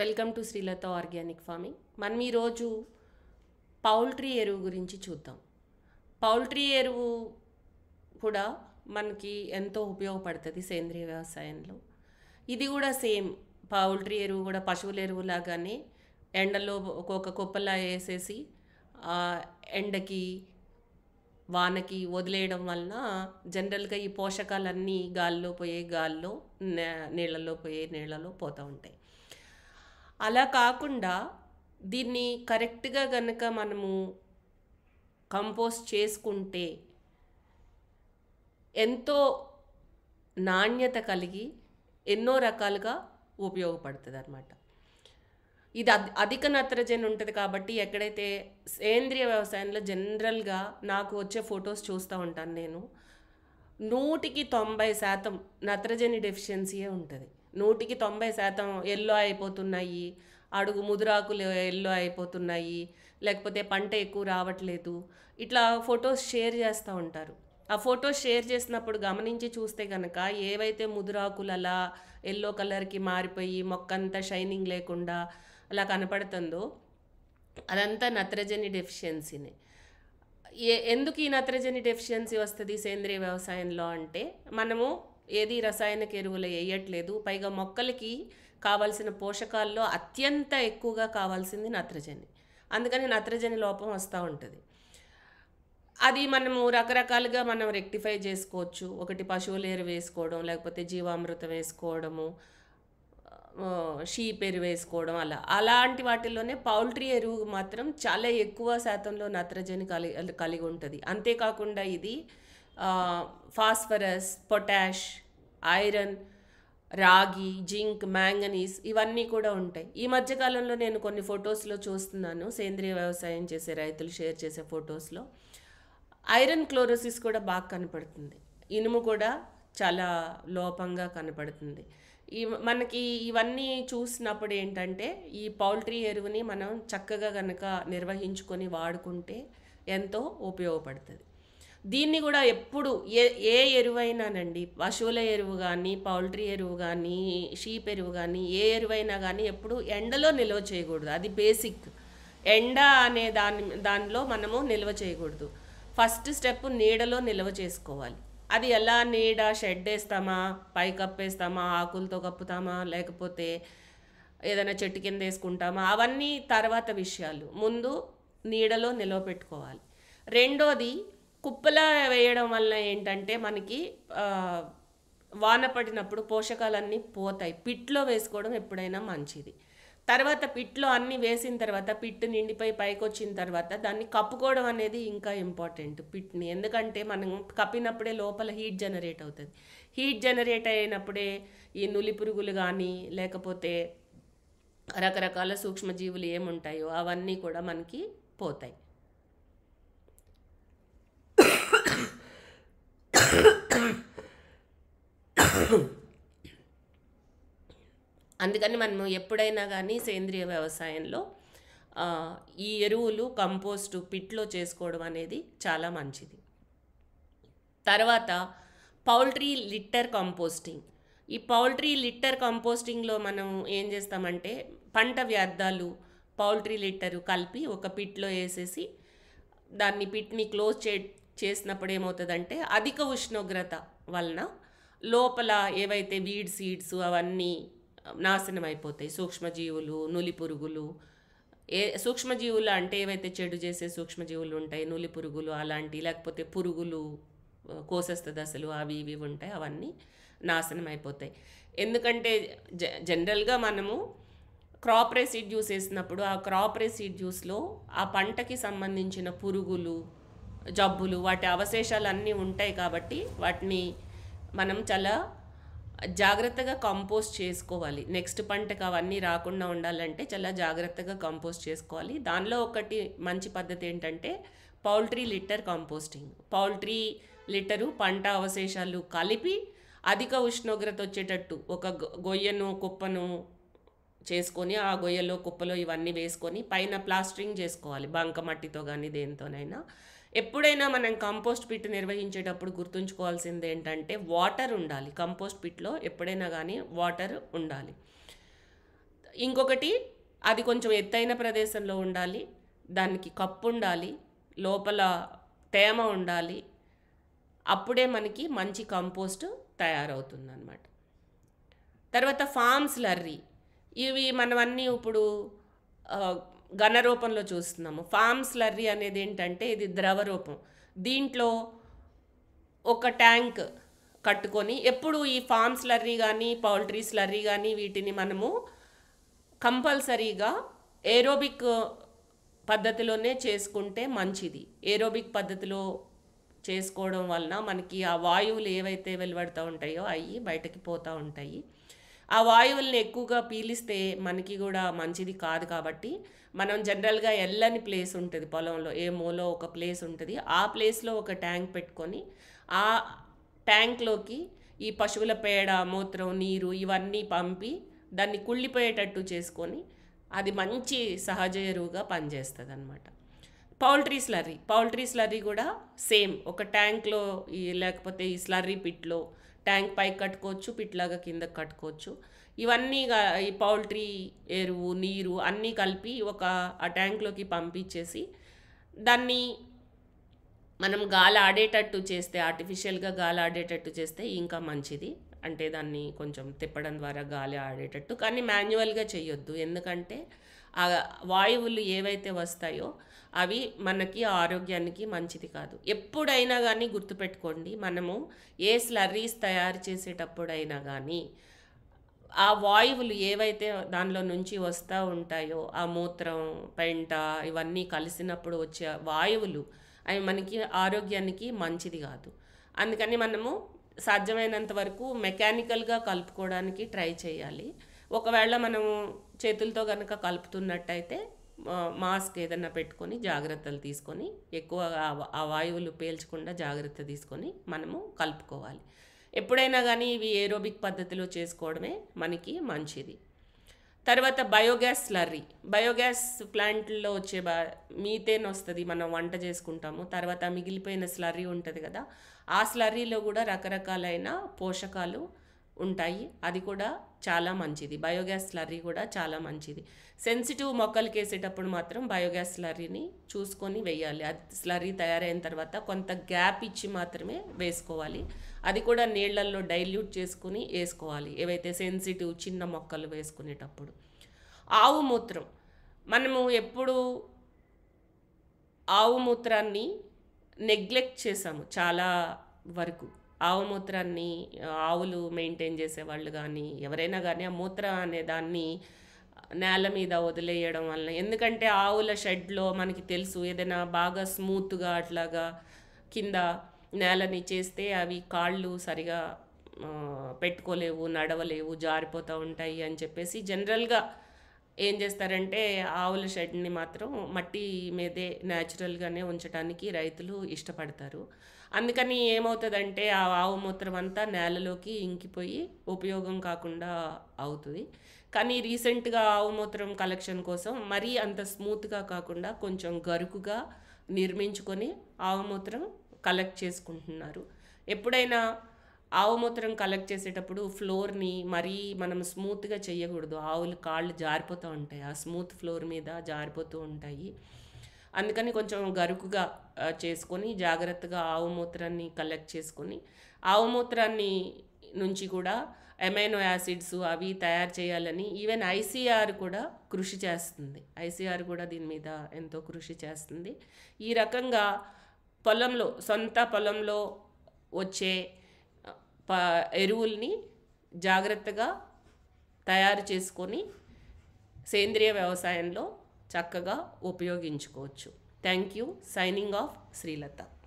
welcome to Srilatha organic farming మనం ఈరోజు poultry ఎరువు గురించి చూద్దాం పౌల్ట్రీ ఎరువు కూడా మనకి ఎంతో ఉపయోగపడుతుంది సేంద్రియ వ్యవసాయంలో ఇది కూడా సేమ్ పౌల్ట్రీ ఎరువు కూడా పశువుల ఎరువు లాగానే ఎండలో ఒక్కొక్క కుప్పలా వేసేసి ఎండకి వానకి వదిలేయడం వలన జనరల్గా ఈ పోషకాలన్నీ గాల్లో పోయే గాల్లో నీళ్ళలో పోయే నీళ్ళలో పోతూ ఉంటాయి అలా కాకుండా దీన్ని కరెక్ట్గా కనుక మనము కంపోస్ట్ చేసుకుంటే ఎంతో నాణ్యత కలిగి ఎన్నో రకాలుగా ఉపయోగపడుతుంది అనమాట ఇది అధిక నత్రజని ఉంటుంది కాబట్టి ఎక్కడైతే సేంద్రియ వ్యవసాయంలో జనరల్గా నాకు వచ్చే ఫొటోస్ చూస్తూ ఉంటాను నేను నూటికి తొంభై శాతం నత్రజని డెఫిషియన్సీయే ఉంటుంది నూటికి తొంభై శాతం ఎల్లో అయిపోతున్నాయి అడుగు ముదురాకులు ఎల్లో అయిపోతున్నాయి లేకపోతే పంట ఎక్కువ రావట్లేదు ఇట్లా ఫొటోస్ షేర్ చేస్తూ ఉంటారు ఆ ఫొటోస్ షేర్ చేసినప్పుడు గమనించి చూస్తే కనుక ఏవైతే ముదురాకులు అలా ఎల్లో కలర్కి మారిపోయి మొక్క అంతా షైనింగ్ లేకుండా అలా కనపడుతుందో అదంతా నత్రజని డెఫిషియన్సీనే ఏ ఎందుకు ఈ నత్రజని డెఫిషియన్సీ వస్తుంది సేంద్రియ వ్యవసాయంలో అంటే మనము ఏది రసాయనిక ఎరువులు వేయట్లేదు పైగా మొక్కలకి కావాల్సిన పోషకాల్లో అత్యంత ఎక్కువగా కావాల్సింది నత్రజని అందుకని నత్రజని లోపం వస్తూ ఉంటుంది అది మనము రకరకాలుగా మనం రెక్టిఫై చేసుకోవచ్చు ఒకటి పశువుల ఎరువు వేసుకోవడం లేకపోతే జీవామృతం వేసుకోవడము షీప్ ఎరువు వేసుకోవడం అలా అలాంటి వాటిల్లోనే పౌల్ట్రీ ఎరువు మాత్రం చాలా ఎక్కువ శాతంలో నత్రజని కలి కలిగి ఉంటుంది అంతేకాకుండా ఇది ఫాస్ఫరస్ పొటాష్ ఐరన్ రాగి జింక్ మ్యాంగనీస్ ఇవన్నీ కూడా ఉంటాయి ఈ మధ్యకాలంలో నేను కొన్ని ఫొటోస్లో చూస్తున్నాను సేంద్రియ వ్యవసాయం చేసే రైతులు షేర్ చేసే ఫొటోస్లో ఐరన్ క్లోరోసిస్ కూడా బాగా కనపడుతుంది ఇనుము కూడా చాలా లోపంగా కనపడుతుంది ఈ మనకి ఇవన్నీ చూసినప్పుడు ఏంటంటే ఈ పౌల్ట్రీ ఎరువుని మనం చక్కగా కనుక నిర్వహించుకొని వాడుకుంటే ఎంతో ఉపయోగపడుతుంది దీన్ని కూడా ఎప్పుడు ఏ ఏ ఎరువైనానండి పశువుల ఎరువు కానీ పౌల్ట్రీ ఎరువు కానీ షీప్ ఎరువు కానీ ఏ ఎరువైనా కానీ ఎప్పుడు ఎండలో నిల్వ చేయకూడదు అది బేసిక్ ఎండ అనే దాని దానిలో మనము నిల్వ చేయకూడదు ఫస్ట్ స్టెప్ నీడలో నిల్వ చేసుకోవాలి అది ఎలా నీడ షెడ్ వేస్తామా పై కప్పేస్తామా ఆకులతో కప్పుతామా లేకపోతే ఏదైనా చెట్టు కింద వేసుకుంటామా అవన్నీ తర్వాత విషయాలు ముందు నీడలో నిల్వ పెట్టుకోవాలి రెండోది కుప్పలా వేయడం వల్ల ఏంటంటే మనకి వాన పడినప్పుడు పోషకాలన్నీ పోతాయి పిట్లో వేసుకోవడం ఎప్పుడైనా మంచిది తర్వాత పిట్లో అన్ని వేసిన తర్వాత పిట్టు నిండిపోయి పైకి వచ్చిన తర్వాత దాన్ని కప్పుకోవడం అనేది ఇంకా ఇంపార్టెంట్ పిట్ని ఎందుకంటే మనం కప్పినప్పుడే లోపల హీట్ జనరేట్ అవుతుంది హీట్ జనరేట్ అయినప్పుడే ఈ నులి పురుగులు కానీ లేకపోతే రకరకాల సూక్ష్మజీవులు ఏముంటాయో అవన్నీ కూడా మనకి పోతాయి అందుకని మనము ఎప్పుడైనా కానీ సేంద్రియ వ్యవసాయంలో ఈ ఎరువులు కంపోస్టు పిట్లో చేసుకోవడం అనేది చాలా మంచిది తర్వాత పౌల్ట్రీ లిట్టర్ కంపోస్టింగ్ ఈ పౌల్ట్రీ లిట్టర్ కంపోస్టింగ్లో మనం ఏం చేస్తామంటే పంట వ్యర్థాలు పౌల్ట్రీ లిట్టరు కలిపి ఒక పిట్లో వేసేసి దాన్ని పిట్ని క్లోజ్ చే చేసినప్పుడు ఏమవుతుందంటే అధిక ఉష్ణోగ్రత వలన లోపల ఏవైతే వీడ్ సీడ్స్ అవన్నీ నాశనం అయిపోతాయి సూక్ష్మజీవులు నులి పురుగులు ఏ సూక్ష్మజీవులు అంటే ఏవైతే చెడు చేసే సూక్ష్మజీవులు ఉంటాయి నులి పురుగులు అలాంటి లేకపోతే పురుగులు కోసస్త దశలు అవి ఇవి ఉంటాయి అవన్నీ నాశనం అయిపోతాయి ఎందుకంటే జ జనరల్గా మనము క్రాప్ రెసిడ్యూస్ వేసినప్పుడు ఆ క్రాప్ రెసిడ్యూస్లో ఆ పంటకి సంబంధించిన పురుగులు జబ్బులు వాటి అవశేషాలు అన్నీ ఉంటాయి కాబట్టి వాటిని మనం చాలా జాగ్రత్తగా కంపోస్ట్ చేసుకోవాలి నెక్స్ట్ పంటకు అవన్నీ రాకుండా ఉండాలంటే చాలా జాగ్రత్తగా కంపోస్ట్ చేసుకోవాలి దానిలో ఒకటి మంచి పద్ధతి ఏంటంటే poultry litter composting poultry litter పంట అవశేషాలు కలిపి అధిక ఉష్ణోగ్రత వచ్చేటట్టు ఒక గొయ్యను కుప్పను చేసుకొని ఆ గొయ్యలో కుప్పలో ఇవన్నీ వేసుకొని పైన ప్లాస్టరింగ్ చేసుకోవాలి బంక మట్టితో కానీ దేనితోనైనా ఎప్పుడైనా మనం కంపోస్ట్ పిట్ నిర్వహించేటప్పుడు గుర్తుంచుకోవాల్సింది ఏంటంటే వాటర్ ఉండాలి కంపోస్ట్ పిట్లో ఎప్పుడైనా కానీ వాటర్ ఉండాలి ఇంకొకటి అది కొంచెం ఎత్తైన ప్రదేశంలో ఉండాలి దానికి కప్పు ఉండాలి లోపల తేమ ఉండాలి అప్పుడే మనకి మంచి కంపోస్ట్ అనమాట తర్వాత ఫామ్స్ లర్రీ ఇవి మనవన్నీ ఇప్పుడు ఘన రూపంలో చూస్తున్నాము ఫామ్ స్లర్రీ అనేది ఏంటంటే ఇది ద్రవ రూపం దీంట్లో ఒక ట్యాంక్ కట్టుకొని ఎప్పుడు ఈ ఫామ్ స్లర్రీ కానీ పౌల్ట్రీ స్లర్రీ కానీ వీటిని మనము కంపల్సరీగా ఏరోబిక్ పద్ధతిలోనే చేసుకుంటే మంచిది ఏరోబిక్ పద్ధతిలో చేసుకోవడం వలన మనకి ఆ వాయువులు ఏవైతే వెలువడుతూ ఉంటాయో అవి బయటకి పోతూ ఉంటాయి ఆ వాయువుల్ని ఎక్కువగా పీలిస్తే మనకి కూడా మంచిది కాదు కాబట్టి మనం జనరల్గా ఎల్లని ప్లేస్ ఉంటుంది పొలంలో ఏ మూలో ఒక ప్లేస్ ఉంటుంది ఆ ప్లేస్లో ఒక ట్యాంక్ పెట్టుకొని ఆ ట్యాంక్లోకి ఈ పశువుల పేడ మూత్రం నీరు ఇవన్నీ పంపి దాన్ని కుళ్ళిపోయేటట్టు చేసుకొని అది మంచి సహజ ఎరువుగా పనిచేస్తుంది అనమాట పౌల్ట్రీ స్లర్రీ పౌల్ట్రీ స్లర్రీ కూడా సేమ్ ఒక ట్యాంక్లో లేకపోతే ఈ స్లర్రీ పిట్లో ట్యాంక్ పైకి కట్టుకోవచ్చు పిట్లాగా కింద కట్టుకోవచ్చు ఇవన్నీ ఈ పౌల్ట్రీ ఎరువు నీరు అన్నీ కలిపి ఒక ఆ ట్యాంక్లోకి పంపించేసి దాన్ని మనం గాలి ఆడేటట్టు చేస్తే ఆర్టిఫిషియల్గా గాలి ఆడేటట్టు చేస్తే ఇంకా మంచిది అంటే దాన్ని కొంచెం తిప్పడం ద్వారా గాలి ఆడేటట్టు కానీ మాన్యువల్గా చేయొద్దు ఎందుకంటే ఆ వాయువులు ఏవైతే వస్తాయో అవి మనకి ఆరోగ్యానికి మంచిది కాదు ఎప్పుడైనా కానీ గుర్తుపెట్టుకోండి మనము ఏ స్లర్రీస్ తయారు చేసేటప్పుడైనా కానీ ఆ వాయువులు ఏవైతే దానిలో నుంచి వస్తూ ఉంటాయో ఆ మూత్రం పెంట ఇవన్నీ కలిసినప్పుడు వచ్చే వాయువులు అవి మనకి ఆరోగ్యానికి మంచిది కాదు అందుకని మనము సాధ్యమైనంత వరకు మెకానికల్గా కలుపుకోవడానికి ట్రై చేయాలి ఒకవేళ మనము చేతులతో కనుక కలుపుతున్నట్టయితే మాస్క్ ఏదన్నా పెట్టుకొని జాగ్రత్తలు తీసుకొని ఎక్కువగా ఆ వాయువులు పేల్చకుండా జాగ్రత్త తీసుకొని మనము కలుపుకోవాలి ఎప్పుడైనా కానీ ఇవి ఏరోబిక్ పద్ధతిలో చేసుకోవడమే మనకి మంచిది తర్వాత బయోగ్యాస్ స్లర్రీ బయోగ్యాస్ ప్లాంట్లో వచ్చే బా మీతేన్ వస్తుంది మనం వంట చేసుకుంటాము తర్వాత మిగిలిపోయిన స్లర్రీ ఉంటుంది కదా ఆ స్లర్రీలో కూడా రకరకాలైన పోషకాలు ఉంటాయి అది కూడా చాలా మంచిది బయోగ్యాస్ స్లర్రీ కూడా చాలా మంచిది సెన్సిటివ్ మొక్కలకి వేసేటప్పుడు మాత్రం బయోగ్యాస్ లర్రీని చూసుకొని వేయాలి అది స్లర్రీ తయారైన తర్వాత కొంత గ్యాప్ ఇచ్చి మాత్రమే వేసుకోవాలి అది కూడా నీళ్లల్లో డైల్యూట్ చేసుకుని వేసుకోవాలి ఏవైతే సెన్సిటివ్ చిన్న మొక్కలు వేసుకునేటప్పుడు ఆవు మూత్రం మనము ఎప్పుడు ఆవు మూత్రాన్ని నెగ్లెక్ట్ చేసాము చాలా వరకు ఆవు మూత్రాన్ని ఆవులు మెయింటైన్ చేసేవాళ్ళు కానీ ఎవరైనా కానీ ఆ మూత్ర అనే దాన్ని నేల మీద వదిలేయడం వలన ఎందుకంటే ఆవుల షెడ్లో మనకి తెలుసు ఏదైనా బాగా స్మూత్గా అట్లాగా కింద నేలని చేస్తే అవి కాళ్ళు సరిగా పెట్టుకోలేవు నడవలేవు జారిపోతూ ఉంటాయి అని చెప్పేసి జనరల్గా ఏం చేస్తారంటే ఆవుల షెడ్ని మాత్రం మట్టి మీదే న్యాచురల్గానే ఉంచడానికి రైతులు ఇష్టపడతారు అందుకని ఏమవుతుందంటే ఆ ఆవు మూత్రం అంతా నేలలోకి ఇంకిపోయి ఉపయోగం కాకుండా అవుతుంది కానీ రీసెంట్గా ఆవు మూత్రం కలెక్షన్ కోసం మరీ అంత స్మూత్గా కాకుండా కొంచెం గరుకుగా నిర్మించుకొని ఆవు మూత్రం కలెక్ట్ చేసుకుంటున్నారు ఎప్పుడైనా ఆవు మూత్రం కలెక్ట్ చేసేటప్పుడు ఫ్లోర్ని మరీ మనం స్మూత్గా చేయకూడదు ఆవులు కాళ్ళు జారిపోతూ ఉంటాయి ఆ స్మూత్ ఫ్లోర్ మీద జారిపోతూ ఉంటాయి అందుకని కొంచెం గరుకుగా చేసుకొని జాగ్రత్తగా ఆవు మూత్రాన్ని కలెక్ట్ చేసుకొని ఆవు మూత్రాన్ని నుంచి కూడా ఎమైనో యాసిడ్స్ అవి తయారు చేయాలని ఈవెన్ ఐసీఆర్ కూడా కృషి చేస్తుంది ఐసీఆర్ కూడా దీని మీద ఎంతో కృషి చేస్తుంది ఈ రకంగా పొలంలో సొంత పొలంలో వచ్చే ప ఎరువుల్ని జాగ్రత్తగా తయారు చేసుకొని సేంద్రియ వ్యవసాయంలో చక్కగా ఉపయోగించుకోవచ్చు thank you signing off Srilatha